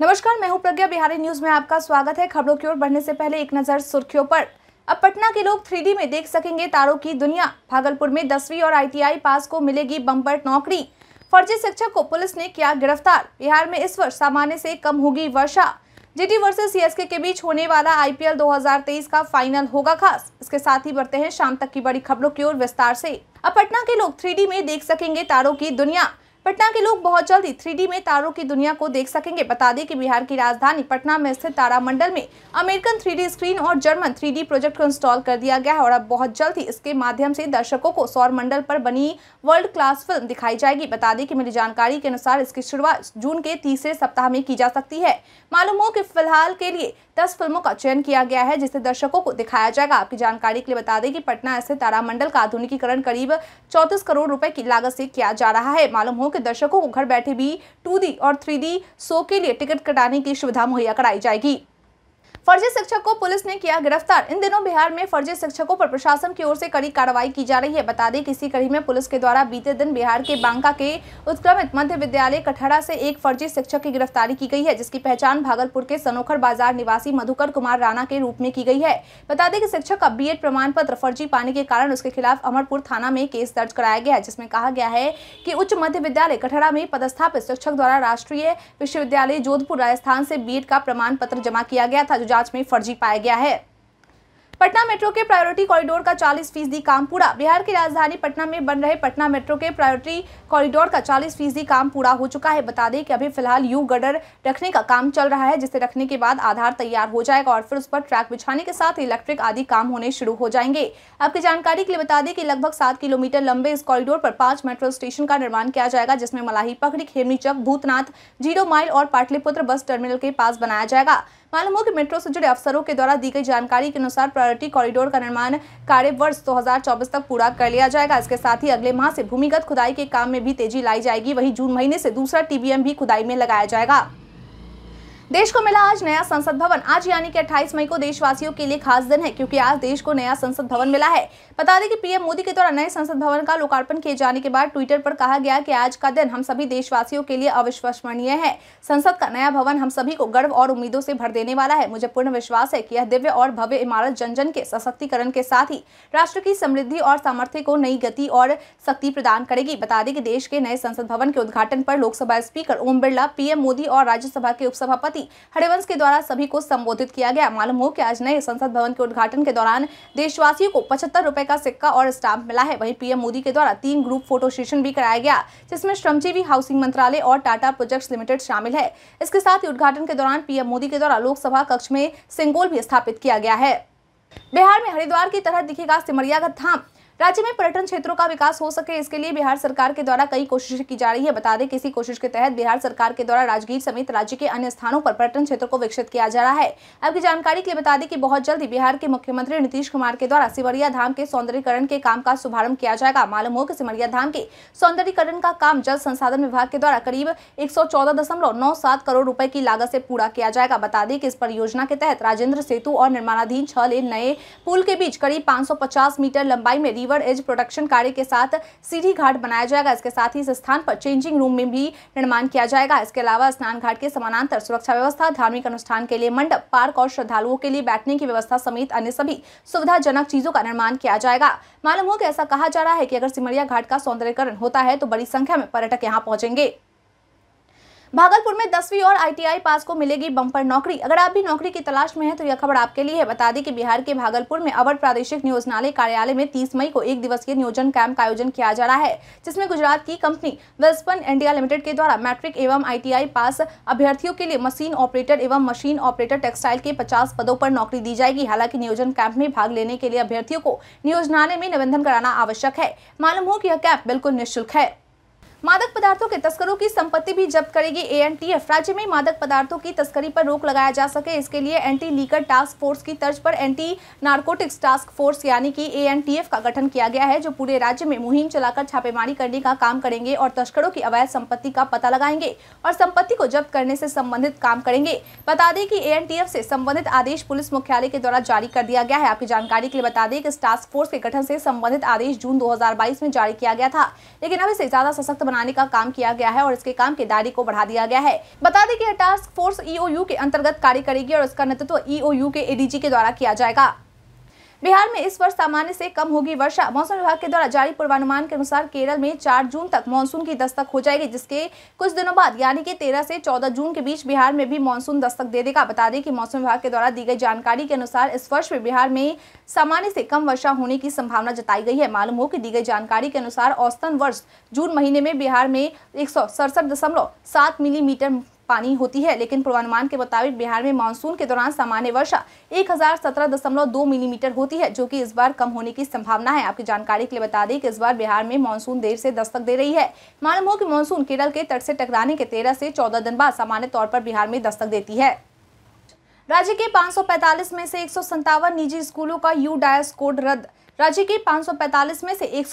नमस्कार मैं हूं प्रज्ञा बिहारी न्यूज में आपका स्वागत है खबरों की ओर बढ़ने से पहले एक नजर सुर्खियों पर अब पटना के लोग थ्री में देख सकेंगे तारों की दुनिया भागलपुर में दसवीं और आईटीआई पास को मिलेगी बम्पर नौकरी फर्जी शिक्षक को पुलिस ने किया गिरफ्तार बिहार में इस वर्ष सामान्य से कम होगी वर्षा जीटी वर्सेस सीएसके के बीच होने वाला आईपीएल 2023 का फाइनल होगा खास इसके साथ ही बढ़ते हैं शाम तक की बड़ी खबरों की ओर विस्तार से अब पटना के लोग थ्री में देख सकेंगे तारों की दुनिया पटना के लोग बहुत जल्दी थ्री में तारों की दुनिया को देख सकेंगे बता दें कि बिहार की राजधानी पटना में स्थित तारामंडल में अमेरिकन थ्री स्क्रीन और जर्मन थ्री प्रोजेक्ट को इंस्टॉल कर दिया गया है और अब बहुत जल्द ही इसके माध्यम से दर्शकों को सौर मंडल पर बनी वर्ल्ड क्लास फिल्म दिखाई जाएगी बता दें कि मिली जानकारी के अनुसार इसकी शुरुआत जून के तीसरे सप्ताह में की जा सकती है मालूम हो कि फिलहाल के लिए दस फिल्मों का चयन किया गया है जिसे दर्शकों को दिखाया जाएगा आपकी जानकारी के लिए बता दें कि पटना स्थित तारामंडल का आधुनिकीकरण करीब चौंतीस करोड़ रुपए की लागत से किया जा रहा है मालूम हो कि के दर्शकों को घर बैठे भी टू और थ्री शो के लिए टिकट कटाने की सुविधा मुहैया कराई जाएगी फर्जी शिक्षक को पुलिस ने किया गिरफ्तार इन दिनों बिहार में फर्जी शिक्षकों पर प्रशासन की ओर से कड़ी कार्रवाई की जा रही है बता दें किसी इसी कड़ी में पुलिस के द्वारा बीते दिन बिहार के बांका के उत्क्रमित मध्य विद्यालय कठड़ा से एक फर्जी शिक्षक की गिरफ्तारी की गई है जिसकी पहचान भागलपुर के सनोखर बाजार निवासी मधुकर कुमार राणा के रूप में की गई है बता दें कि शिक्षक का बी प्रमाण पत्र फर्जी पाने के कारण उसके खिलाफ अमरपुर थाना में केस दर्ज कराया गया है जिसमें कहा गया है की उच्च मध्य विद्यालय कठड़ा में पदस्थापित शिक्षक द्वारा राष्ट्रीय विश्वविद्यालय जोधपुर राजस्थान से बी का प्रमाण पत्र जमा किया गया था जांच में फर्जी पाया गया है पटना मेट्रो के प्रायोरिटी कॉरिडोर का 40 फीसदी काम पूरा बिहार की राजधानी पटना में बन रहे पटना मेट्रो के प्रायोरिटी कॉरिडोर का 40 फीसदी काम पूरा हो चुका है बता दें कि अभी फिलहाल यू गडर रखने का काम चल रहा है जिसे रखने के बाद आधार तैयार हो जाएगा और फिर उस पर ट्रैक बिछाने के साथ इलेक्ट्रिक आदि काम होने शुरू हो जाएंगे आपकी जानकारी के लिए बता दें कि लगभग सात किलोमीटर लंबे इस कॉरिडोर पर पांच मेट्रो स्टेशन का निर्माण किया जाएगा जिसमें मलाही पखड़ी खेमनी चौक भूतनाथ जीरो माइल और पाटलिपुत्र बस टर्मिनल के पास बनाया जाएगा मालूम हो कि मेट्रो से जुड़े अफसरों के द्वारा दी गई जानकारी के अनुसार प्रायोरिटी कॉरिडोर का निर्माण कार्य वर्ष दो तक पूरा कर लिया जाएगा इसके साथ ही अगले माह से भूमिगत खुदाई के काम में भी तेजी लाई जाएगी वही जून महीने से दूसरा टीबीएम भी खुदाई में लगाया जाएगा देश को मिला आज नया संसद भवन आज यानी कि 28 मई को देशवासियों के लिए खास दिन है क्योंकि आज देश को नया संसद भवन मिला है बता दें कि पीएम मोदी के द्वारा नए संसद भवन का लोकार्पण किए जाने के बाद ट्विटर पर कहा गया कि आज का दिन हम सभी देशवासियों के लिए अविश्वसनीय है संसद का नया भवन हम सभी को गर्व और उम्मीदों से भर देने वाला है मुझे पूर्ण विश्वास है की यह दिव्य और भव्य इमारत जन जन के सशक्तिकरण के साथ ही राष्ट्र की समृद्धि और सामर्थ्य को नई गति और शक्ति प्रदान करेगी बता दें कि देश के नए संसद भवन के उद्घाटन पर लोकसभा स्पीकर ओम बिरला पीएम मोदी और राज्यसभा के उपसभापति राष्ट्रपति हरिवंश के द्वारा सभी को संबोधित किया गया मालूम हो कि आज नए संसद भवन के उद्घाटन के दौरान देशवासियों को पचहत्तर रुपए का सिक्का और स्टाम्प मिला है वहीं पीएम मोदी के द्वारा तीन ग्रुप फोटो सेशन भी कराया गया जिसमें श्रमजीवी हाउसिंग मंत्रालय और टाटा प्रोजेक्ट लिमिटेड शामिल है इसके साथ ही उद्घाटन के दौरान पीएम मोदी के द्वारा लोकसभा कक्ष में सिंगोल भी स्थापित किया गया है बिहार में हरिद्वार की तरह दिखेगा सिमरिया का धाम राज्य में पर्यटन क्षेत्रों का विकास हो सके इसके लिए बिहार सरकार के द्वारा कई कोशिशें की जा रही है बता दें कि इसी कोशिश के तहत बिहार सरकार के द्वारा राजगीर समेत राज्य के अन्य स्थानों पर पर्यटन क्षेत्र को विकसित किया जा रहा है आपकी जानकारी के लिए बता दें कि बहुत जल्द बिहार के मुख्यमंत्री नीतीश कुमार के द्वारा सिमरिया धाम के सौंदर्यकरण के काम का शुभारंभ किया जाएगा मालूम हो कि सिमरिया धाम के सौंदर्यकरण का काम जल संसाधन विभाग के द्वारा करीब एक करोड़ रुपए की लागत से पूरा किया जाएगा बता दें कि इस परियोजना के तहत राजेंद्र सेतु और निर्माणाधीन छह लेन नए पुल के बीच करीब 550 मीटर लंबाई में रिवर एज प्रोडक्शन कार्य के साथ सीढ़ी घाट बनाया जाएगा इसके साथ ही इस स्थान पर चेंजिंग रूम में भी निर्माण किया जाएगा इसके अलावा स्नान घाट के समानांतर सुरक्षा व्यवस्था धार्मिक अनुष्ठान के लिए मंडप पार्क और श्रद्धालुओं के लिए बैठने की व्यवस्था समेत अन्य सभी सुविधाजनक चीजों का निर्माण किया जाएगा मालूम हो कि ऐसा कहा जा रहा है कि अगर सिमरिया घाट का सौंदर्यकरण होता है तो बड़ी संख्या में पर्यटक यहाँ पहुंचेंगे भागलपुर में दसवीं और आईटीआई पास को मिलेगी बम्पर नौकरी अगर आप भी नौकरी की तलाश में हैं तो यह खबर आपके लिए है बता दें कि बिहार के भागलपुर में अवर प्रादेशिक नियोजनालय कार्यालय में 30 मई को एक दिवसीय नियोजन कैंप का आयोजन किया जा रहा है जिसमें गुजरात की कंपनी वेल्सपन इंडिया लिमिटेड के द्वारा मैट्रिक एवं आई पास अभ्यर्थियों के लिए मशीन ऑपरेटर एवं मशीन ऑपरेटर टेक्सटाइल के पचास पदों पर नौकरी दी जाएगी हालांकि नियोजन कैंप में भाग लेने के लिए अभ्यर्थियों को नियोजनालय में निबंधन कराना आवश्यक है मालूम हो कि यह कैंप बिल्कुल निःशुल्क है मादक पदार्थों के तस्करों की संपत्ति भी जब्त करेगी एएनटीएफ राज्य में मादक पदार्थों की तस्करी पर रोक लगाया जा सके इसके लिए एंटी लीकर टास्क फोर्स की तर्ज पर एंटी नार्कोटिक्स टास्क फोर्स यानी कि एएनटीएफ का गठन किया गया है जो पूरे राज्य में मुहिम चलाकर छापेमारी करने का काम करेंगे और तस्करों की अवैध संपत्ति का पता लगाएंगे और संपत्ति को जब्त करने से संबंधित काम करेंगे बता दें कि एफ से संबंधित आदेश पुलिस मुख्यालय के द्वारा जारी कर दिया गया है आपकी जानकारी के लिए बता दें कि इस टास्क फोर्स के गठन से संबंधित आदेश जून बाईस में जारी किया गया था लेकिन अब इसे ज्यादा सशक्त बनाने का काम किया गया है और इसके काम की दायरे को बढ़ा दिया गया है बता दें कि यह टास्क फोर्स ईओयू के अंतर्गत कार्य करेगी और इसका नेतृत्व ईओयू e के एडीजी के द्वारा किया जाएगा बिहार में इस वर्ष सामान्य से कम होगी वर्षा मौसम विभाग के द्वारा जारी पूर्वानुमान के अनुसार केरल में 4 जून तक मानसून की दस्तक हो जाएगी जिसके कुछ दिनों बाद यानी कि 13 से 14 जून के बीच बिहार में भी मानसून दस्तक दे देगा बता दें कि मौसम विभाग के द्वारा दी गई जानकारी के अनुसार इस वर्ष में बिहार में सामान्य से कम वर्षा होने की संभावना जताई गई है मालूम हो कि दी गई जानकारी के अनुसार औसतन वर्ष जून महीने में बिहार में एक मिलीमीटर पानी होती है लेकिन पूर्वानुमान के मुताबिक बिहार में मानसून के दौरान सामान्य वर्षा एक मिलीमीटर होती है जो कि इस बार कम होने की संभावना है आपकी जानकारी के लिए बता दें कि इस बार बिहार में मानसून देर से दस्तक दे रही है मालूम हो कि मानसून केरल के तट से टकराने के तेरह से चौदह दिन बाद सामान्य तौर पर बिहार में दस्तक देती है राज्य के 545 में से एक निजी स्कूलों का यू डायस कोड रद्द राज्य के 545 में से एक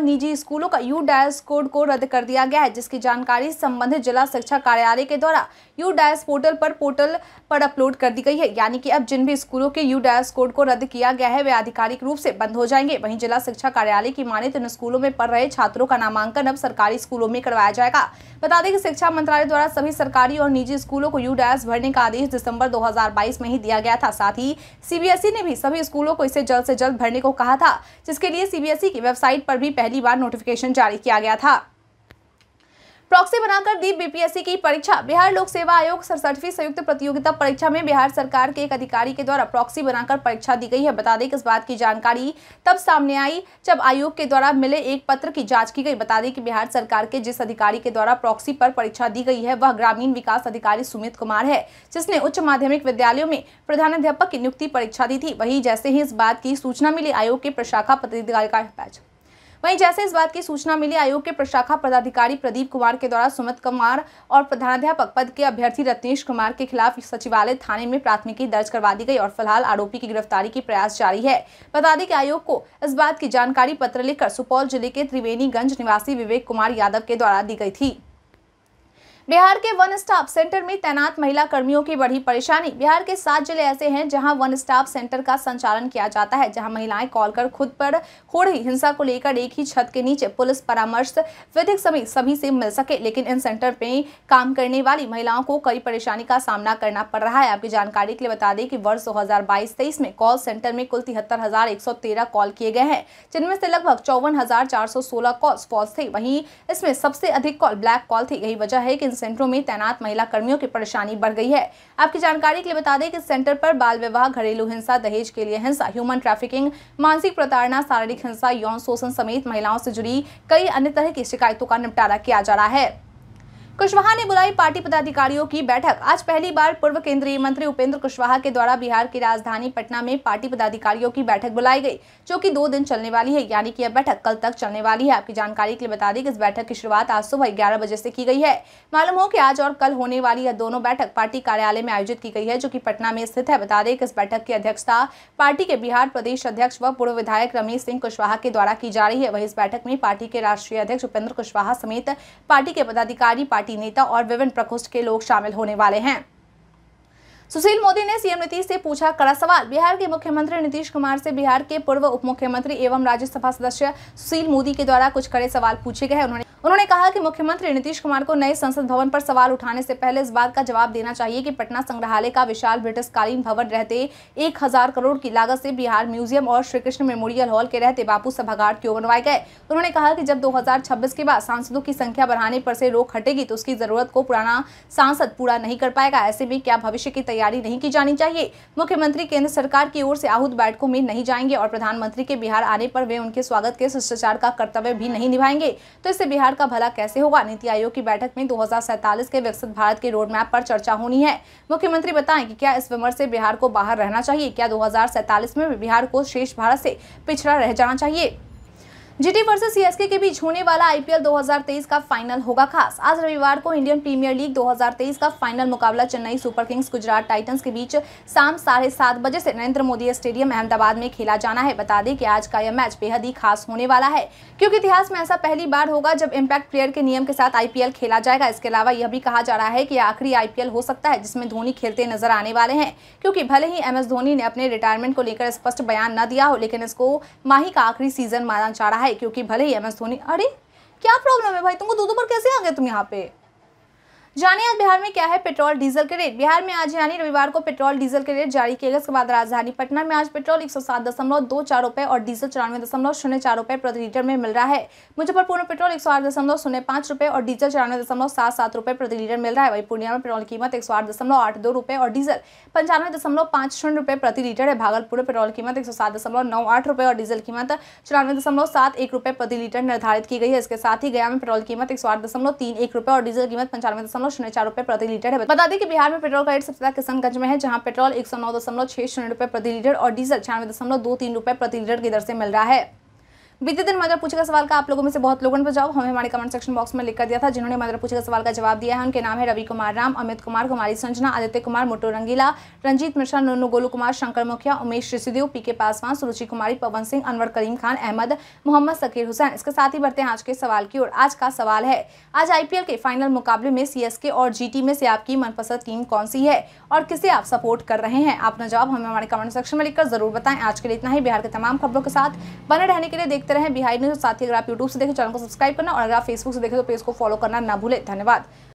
निजी स्कूलों का यू डायस कोड को रद्द कर दिया गया है जिसकी जानकारी संबंधित जिला शिक्षा कार्यालय के द्वारा यू डायस पोर्टल पर पोर्टल पर अपलोड कर दी गई है यानी कि अब जिन भी स्कूलों के यू डायस कोड को रद्द किया गया है वे आधिकारिक रूप से बंद हो जाएंगे वहीं जिला शिक्षा कार्यालय की माने तो इन स्कूलों में पढ़ रहे छात्रों का नामांकन अब सरकारी स्कूलों में करवाया जाएगा बता दें कि शिक्षा मंत्रालय द्वारा सभी सरकारी और निजी स्कूलों को यू डायस भरने का आदेश दिसंबर दो में ही दिया गया था साथ ही सीबीएसई ने भी सभी स्कूलों को इसे जल्द से जल्द भरने को कहा रहा था जिसके लिए सीबीएसई e की वेबसाइट पर भी पहली बार नोटिफिकेशन जारी किया गया था प्रॉक्सी बनाकर दी बीपीएससी की परीक्षा बिहार लोक सेवा आयोग सड़सठवीं संयुक्त प्रतियोगिता परीक्षा में बिहार सरकार के एक अधिकारी के द्वारा प्रॉक्सी बनाकर परीक्षा दी गई है बता दें कि इस बात की जानकारी तब सामने आई जब आयोग के द्वारा मिले एक पत्र की जांच की गई बता दें कि बिहार सरकार के जिस अधिकारी के द्वारा प्रॉक्सी पर परीक्षा दी गई है वह ग्रामीण विकास अधिकारी सुमित कुमार है जिसने उच्च माध्यमिक विद्यालयों में प्रधान की नियुक्ति परीक्षा दी थी वही जैसे ही इस बात की सूचना मिली आयोग के प्रशाखा पदाधिकारी वहीं जैसे इस बात की सूचना मिली आयोग के प्रशाखा पदाधिकारी प्रदीप कुमार के द्वारा सुमित कुमार और प्रधानाध्यापक पद के अभ्यर्थी रत्नेश कुमार के खिलाफ सचिवालय थाने में प्राथमिकी दर्ज करवा दी गई और फिलहाल आरोपी की गिरफ्तारी की प्रयास जारी है बता दें कि आयोग को इस बात की जानकारी पत्र लिखकर सुपौल जिले के त्रिवेणीगंज निवासी विवेक कुमार यादव के द्वारा दी गई थी बिहार के वन स्टाफ सेंटर में तैनात महिला कर्मियों की बढ़ी परेशानी बिहार के सात जिले ऐसे हैं जहां वन स्टाफ सेंटर का संचालन किया जाता है जहां महिलाएं कॉल कर खुद पर हो रही हिंसा को लेकर एक ही छत के नीचे पुलिस परामर्श विधिक समिति सभी से मिल सके लेकिन इन सेंटर में काम करने वाली महिलाओं को कई परेशानी का सामना करना पड़ रहा है आपकी जानकारी के लिए बता दें कि वर्ष दो हजार में कॉल सेंटर में कुल तिहत्तर कॉल किए गए हैं जिनमें से लगभग चौवन कॉल्स फॉल्स थे वहीं इसमें सबसे अधिक कॉल ब्लैक कॉल थी यही वजह है कि सेंटरों में तैनात महिला कर्मियों की परेशानी बढ़ गई है आपकी जानकारी के लिए बता दें कि सेंटर पर बाल विवाह घरेलू हिंसा दहेज के लिए हिंसा ह्यूमन ट्रैफिकिंग मानसिक प्रताड़ना शारीरिक हिंसा यौन शोषण समेत महिलाओं से जुड़ी कई अन्य तरह की शिकायतों का निपटारा किया जा रहा है कुशवाहा ने बुलाई पार्टी पदाधिकारियों की बैठक आज पहली बार पूर्व केंद्रीय मंत्री उपेंद्र कुशवाहा के द्वारा बिहार की राजधानी पटना में पार्टी पदाधिकारियों की बैठक बुलाई गई जो कि दो दिन चलने वाली है यानी कि यह बैठक कल तक चलने वाली है आपकी जानकारी के लिए बता दें कि इस बैठक की शुरुआत आज सुबह ग्यारह बजे से की गई है मालूम हो की आज और कल होने वाली यह दोनों बैठक पार्टी कार्यालय में आयोजित की गई है जो की पटना में स्थित है बता दें कि इस बैठक की अध्यक्षता पार्टी के बिहार प्रदेश अध्यक्ष व पूर्व विधायक रमेश सिंह कुशवाहा के द्वारा की जा रही है वही इस बैठक में पार्टी के राष्ट्रीय अध्यक्ष उपेंद्र कुशवाहा समेत पार्टी के पदाधिकारी पार्टी पार्टी नेता और विभिन्न प्रकोष्ठ के लोग शामिल होने वाले हैं सुशील मोदी ने सीएम नीतीश से पूछा कड़ा सवाल बिहार के मुख्यमंत्री नीतीश कुमार से बिहार के पूर्व उप मुख्यमंत्री एवं राज्यसभा सदस्य सुशील मोदी के द्वारा कुछ कड़े सवाल पूछे गए उन्होंने उन्होंने कहा कि मुख्यमंत्री नीतीश कुमार को नए संसद भवन पर सवाल उठाने से पहले इस बात का जवाब देना चाहिए कि पटना संग्रहालय का विशाल ब्रिटिशकालीन भवन रहते एक हजार करोड़ की लागत से बिहार म्यूजियम और श्रीकृष्ण मेमोरियल हॉल के रहते बापू सभागार क्यों बनवाए गए उन्होंने कहा कि जब दो के बाद सांसदों की संख्या बढ़ाने पर से रोक हटेगी तो उसकी जरूरत को पुराना सांसद पूरा नहीं कर पाएगा ऐसे में क्या भविष्य की तैयारी नहीं की जानी चाहिए मुख्यमंत्री केंद्र सरकार की ओर से आहूत बैठकों में नहीं जाएंगे और प्रधानमंत्री के बिहार आने पर वे उनके स्वागत के शिष्टाचार का कर्तव्य भी नहीं निभाएंगे तो इससे बिहार का भला कैसे होगा नीति आयोग की बैठक में दो के विकसित भारत के रोड मैप पर चर्चा होनी है मुख्यमंत्री बताएं कि क्या इस विमर्श से बिहार को बाहर रहना चाहिए क्या दो में बिहार को शेष भारत से पिछड़ा रह जाना चाहिए जीटी वर्सेस सीएसके के बीच होने वाला आईपीएल 2023 का फाइनल होगा खास आज रविवार को इंडियन प्रीमियर लीग 2023 का फाइनल मुकाबला Chennai super kings Gujarat titans के बीच शाम साढ़े सात बजे से नरेंद्र मोदी स्टेडियम अहमदाबाद में खेला जाना है बता दें कि आज का यह मैच बेहद ही खास होने वाला है क्योंकि इतिहास में ऐसा पहली बार होगा जब इम्पैक्ट प्लेयर के नियम के साथ आईपीएल खेला जाएगा इसके अलावा यह भी कहा जा रहा है की आखिरी आईपीएल हो सकता है जिसमें धोनी खेलते नजर आने वाले हैं क्योंकि भले ही एम धोनी ने अपने रिटायरमेंट को लेकर स्पष्ट बयान न दिया हो लेकिन इसको माही का आखिरी सीजन माना जा रहा है है क्योंकि भले ही एम एस धोनी अरे क्या प्रॉब्लम है भाई तुमको दो दो बार कैसे आ गए तुम यहाँ पे जानिए आज बिहार में क्या है पेट्रोल डीजल के रेट बिहार में आज यानी रविवार को पेट्रोल डीजल के रेट जारी किए गए इसके बाद राजधानी पटना में आज पेट्रोल एक सौ सात दशमलव दो चार रुपये और डीजल चौरानवे दशमलव शून्य चार रुपये प्रति लीटर में मिल रहा है मुजफ्फरपुर में पेट्रोल एक सौ आठ दशमलव शून्य पांच रुपये और डीजल चौरानवे दशमलव सात सात रुपये प्रति लीटर मिल रहा है वही पूर्णिया में पेट्रोल कीमत एक सौ आठ दशमलव आठ दो रुपये और डीजल पंचानवे दशमलव शून्य रुपये प्रति लीटर है भागलपुर में पेट्रोल कीमत एक सौ सात दशमलव नौ आठ रुपये और डीजल कीमत चौरानवे दशमलव सात एक रुपये प्रति लीटर निर्धारित की गई है इसके साथ ही गया में पेट्रोल कीमत एक सौ आठ दशमलव तीन एक रुपये और डीजल कीमत पंचानवे दशमलव दशमलव शून्य चार रुपए प्रति लीटर है बता दें कि बिहार में पेट्रोल का रेट सबसे ज्यादा किशनगंज में है जहां पेट्रोल एक सौ नौ दशमलव छह शून्य रुपए प्रति लीटर और डीजल छियानवे दशमलव दो तीन रुपए प्रति लीटर की दर से मिल रहा है बीते दिन मदर पूछे का सवाल का आप लोगों में से बहुत लोगों ने जवाब हमें हमारे कमेंट सेक्शन बॉक्स में लिख कर दिया था जिन्होंने मदर पूछे का सवाल का जवाब दिया है उनके नाम है रवि कुमार राम अमित कुमार कुमारी संजना आदित्य कुमार मोटो रंगीला रंजीत मिश्रा नोनू गोलू कुमार शंकर मुखिया उमेश ऋषिदेव पी के पासवान सुरुचि कुमारी पवन सिंह अनवर करीम खान अहमद मोहम्मद सकीर हुसैन इसके साथ ही बढ़ते हैं आज के सवाल की ओर आज का सवाल है आज आईपीएल के फाइनल मुकाबले में सी और जी में से आपकी मनपसंद टीम कौन सी है और किसे आप सपोर्ट कर रहे हैं अपना जवाब हमें हमारे कमेंट सेक्शन में लिखकर जरूर बताएं आज के लिए इतना ही बिहार के तमाम खबरों के साथ बने रहने के लिए देख देखते रहे बिहार न्यूज साथ ही अगर आप यूट्यूब से देखें चैनल को सब्सक्राइब करना और अगर आप फेसबुक से देखें तो पेज को फॉलो करना ना भूलें धन्यवाद